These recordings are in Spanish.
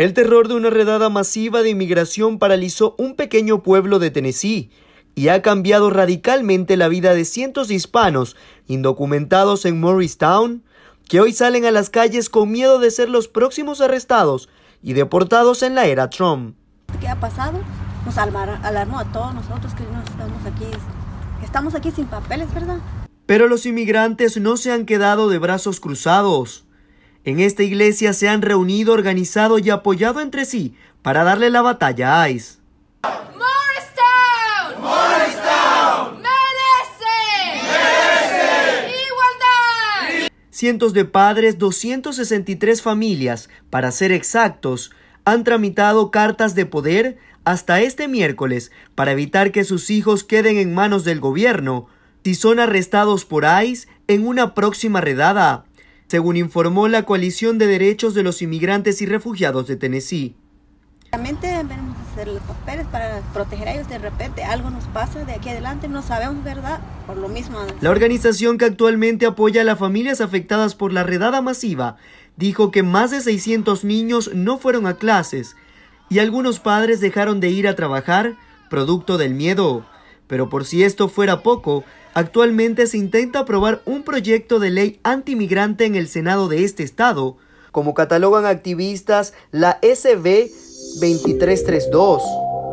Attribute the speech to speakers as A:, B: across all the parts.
A: El terror de una redada masiva de inmigración paralizó un pequeño pueblo de Tennessee y ha cambiado radicalmente la vida de cientos de hispanos indocumentados en Morristown, que hoy salen a las calles con miedo de ser los próximos arrestados y deportados en la era Trump.
B: ¿Qué ha pasado? Nos alarmó a todos nosotros que aquí, estamos aquí sin papeles, ¿verdad?
A: Pero los inmigrantes no se han quedado de brazos cruzados. En esta iglesia se han reunido, organizado y apoyado entre sí para darle la batalla a ICE. Cientos de padres, 263 familias, para ser exactos, han tramitado cartas de poder hasta este miércoles para evitar que sus hijos queden en manos del gobierno si son arrestados por ICE en una próxima redada según informó la Coalición de Derechos de los Inmigrantes y Refugiados de Tennessee.
B: para De repente algo nos pasa de aquí adelante, no sabemos verdad, por lo mismo.
A: La organización que actualmente apoya a las familias afectadas por la redada masiva dijo que más de 600 niños no fueron a clases y algunos padres dejaron de ir a trabajar producto del miedo. Pero por si esto fuera poco, Actualmente se intenta aprobar un proyecto de ley antimigrante en el Senado de este estado, como catalogan activistas la SB 2332.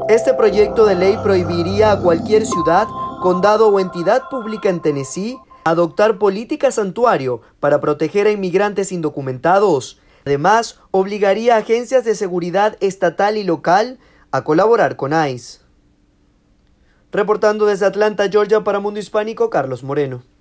A: Este proyecto de ley prohibiría a cualquier ciudad, condado o entidad pública en Tennessee adoptar política santuario para proteger a inmigrantes indocumentados. Además, obligaría a agencias de seguridad estatal y local a colaborar con ICE. Reportando desde Atlanta, Georgia, para Mundo Hispánico, Carlos Moreno.